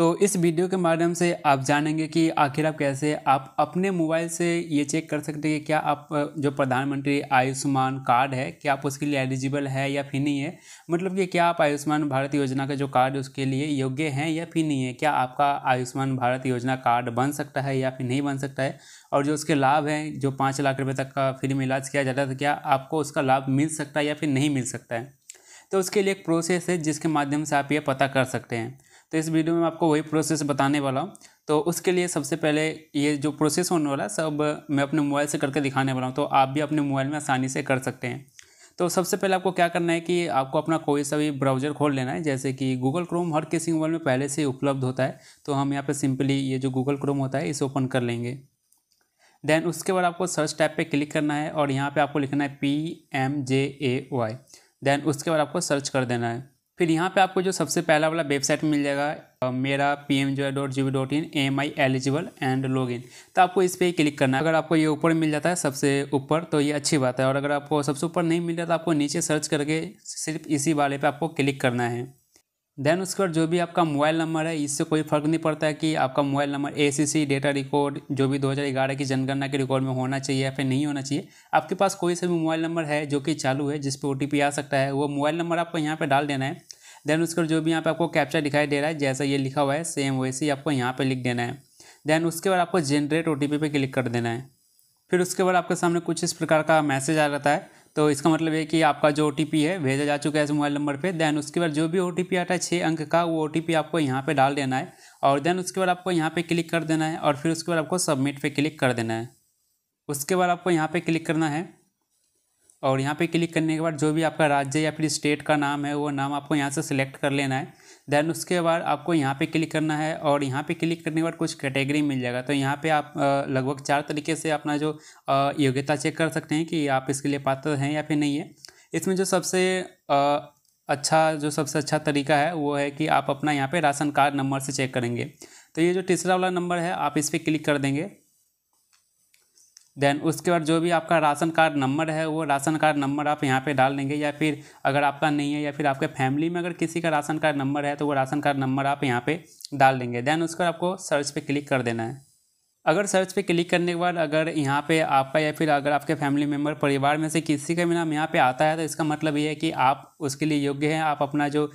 तो इस वीडियो के माध्यम से आप जानेंगे कि आखिर आप कैसे आप अपने मोबाइल से ये चेक कर सकते हैं कि क्या आप जो प्रधानमंत्री आयुष्मान कार्ड है क्या आप उसके लिए एलिजिबल है या फिर नहीं है मतलब कि क्या आप आयुष्मान भारत योजना का जो कार्ड है उसके लिए योग्य हैं या फिर नहीं है क्या आपका आयुष्मान भारत योजना कार्ड बन सकता है या फिर नहीं बन सकता है और जो उसके लाभ हैं जो पाँच लाख रुपये तक का फ्री में इलाज किया जाता है तो क्या आपको उसका लाभ मिल सकता है या फिर नहीं मिल सकता है तो उसके लिए एक प्रोसेस है जिसके माध्यम से आप ये पता कर सकते हैं तो इस वीडियो में आपको वही प्रोसेस बताने वाला हूँ तो उसके लिए सबसे पहले ये जो प्रोसेस होने वाला है सब मैं अपने मोबाइल से करके दिखाने वाला हूँ तो आप भी अपने मोबाइल में आसानी से कर सकते हैं तो सबसे पहले आपको क्या करना है कि आपको अपना कोई सा भी ब्राउज़र खोल लेना है जैसे कि गूगल क्रोम हर किसी मोबाइल में पहले से उपलब्ध होता है तो हम यहाँ पर सिंपली ये जो गूगल क्रोम होता है इसे ओपन कर लेंगे देन उसके बाद आपको सर्च टैप पे क्लिक करना है और यहाँ पे आपको लिखना है P M J A Y then उसके बाद आपको सर्च कर देना है फिर यहाँ पे आपको जो सबसे पहला वाला वेबसाइट मिल जाएगा मेरा पी एम जो है dot G dot in am I eligible and log in तो आपको इस पर ही क्लिक करना है अगर आपको ये ऊपर मिल जाता है सबसे ऊपर तो ये अच्छी बात है और अगर आपको सबसे ऊपर नहीं मिल रहा तो आपको नीचे सर्च करके सिर्फ इसी वाले पर आपको क्लिक करना है देन उसके बाद जो भी आपका मोबाइल नंबर है इससे कोई फर्क नहीं पड़ता है कि आपका mobile number C data record जो भी 2011 की जनगणना के रिकॉर्ड में होना चाहिए या फिर नहीं होना चाहिए आपके पास कोई सा भी मोबाइल नंबर है जो कि चालू है जिस पर ओ आ सकता है वो मोबाइल नंबर आपको यहाँ पर डाल देना है देन उसका जो भी यहाँ पे आपको कैप्चा दिखाई दे रहा है जैसा ये लिखा हुआ है सेम वैसे ही आपको यहाँ पे लिख देना है देन उसके बाद आपको जनरेट ओ पे क्लिक कर देना है फिर उसके बाद आपके सामने कुछ इस प्रकार का मैसेज आ जाता है तो इसका मतलब है कि आपका जो ओ है भेजा जा चुका है इस मोबाइल नंबर पर देन उसके बाद जो भी ओ आता है छः अंक का वो ओ आपको यहाँ पर डाल देना है और देन उसके बाद आपको यहाँ पर क्लिक कर देना है और फिर उसके बाद आपको सबमिट पर क्लिक कर देना है उसके बाद आपको यहाँ पर क्लिक करना है और यहाँ पे क्लिक करने के बाद जो भी आपका राज्य या फिर स्टेट का नाम है वो नाम आपको यहाँ से सिलेक्ट कर लेना है देन उसके बाद आपको यहाँ पे क्लिक करना है और यहाँ पे क्लिक करने के बाद कुछ कैटेगरी मिल जाएगा तो यहाँ पे आप लगभग चार तरीके से अपना जो योग्यता चेक कर सकते हैं कि आप इसके लिए पात्र हैं या फिर नहीं है इसमें जो सबसे अच्छा जो सबसे अच्छा तरीका है वो है कि आप अपना यहाँ पर राशन कार्ड नंबर से चेक करेंगे तो ये जो तीसरा वाला नंबर है आप इस पर क्लिक कर देंगे देन उसके बाद जो भी आपका राशन कार्ड नंबर है वो राशन कार्ड नंबर आप यहाँ पे डाल देंगे या फिर अगर आपका नहीं है या फिर आपके फैमिली में अगर किसी का राशन कार्ड नंबर है तो वो राशन कार्ड नंबर आप यहाँ पे डाल देंगे देन उसके बाद आपको सर्च पे क्लिक कर देना है अगर सर्च पे क्लिक करने के बाद अगर यहाँ पे आपका या फिर अगर आपके फैमिली मेम्बर परिवार में से किसी का भी नाम यहाँ पे आता है तो इसका मतलब ये है कि आप उसके लिए योग्य हैं आप अपना जो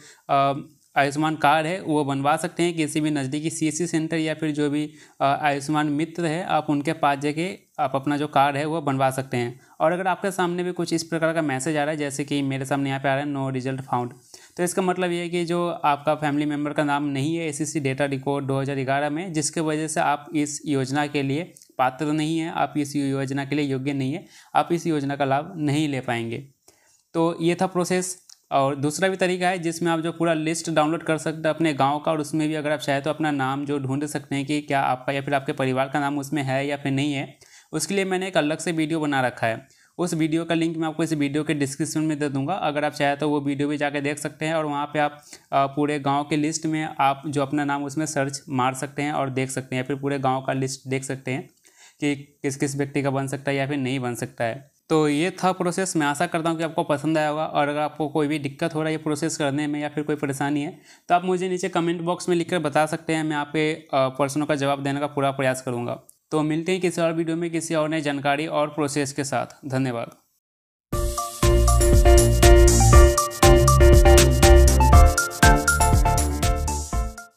आयुष्मान कार्ड है वो बनवा सकते हैं किसी भी नज़दीकी सीएससी सेंटर या फिर जो भी आयुष्मान मित्र है आप उनके पास जाके आप अपना जो कार्ड है वो बनवा सकते हैं और अगर आपके सामने भी कुछ इस प्रकार का मैसेज आ रहा है जैसे कि मेरे सामने यहाँ पे आ रहा है नो रिजल्ट फाउंड तो इसका मतलब ये है कि जो आपका फैमिली मेम्बर का नाम नहीं है ए डेटा रिकॉर्ड दो में जिसके वजह से आप इस योजना के लिए पात्र नहीं है आप इस योजना के लिए योग्य नहीं है आप इस योजना का लाभ नहीं ले पाएंगे तो ये था प्रोसेस और दूसरा भी तरीका है जिसमें आप जो पूरा लिस्ट डाउनलोड कर सकते हैं अपने गांव का और उसमें भी अगर आप चाहें तो अपना नाम जो ढूंढ सकते हैं कि क्या आपका या फिर आपके परिवार का नाम उसमें है या फिर नहीं है उसके लिए मैंने एक अलग से वीडियो बना रखा है उस वीडियो का लिंक मैं आपको इस वीडियो के डिस्क्रिप्शन में दे दूंगा अगर आप चाहें तो वो वीडियो भी जाकर देख सकते हैं और वहाँ पर आप पूरे गाँव के लिस्ट में आप जो अपना नाम उसमें सर्च मार सकते हैं और देख सकते हैं या फिर पूरे गाँव का लिस्ट देख सकते हैं कि किस किस व्यक्ति का बन सकता है या फिर नहीं बन सकता है तो ये था प्रोसेस मैं आशा करता हूँ कि आपको पसंद आया होगा और अगर आपको कोई भी दिक्कत हो रहा है ये प्रोसेस करने में या फिर कोई परेशानी है तो आप मुझे नीचे कमेंट बॉक्स में लिखकर बता सकते हैं मैं आपके प्रश्नों का जवाब देने का पूरा प्रयास करूँगा तो मिलते हैं किसी और वीडियो में किसी और नई जानकारी और प्रोसेस के साथ धन्यवाद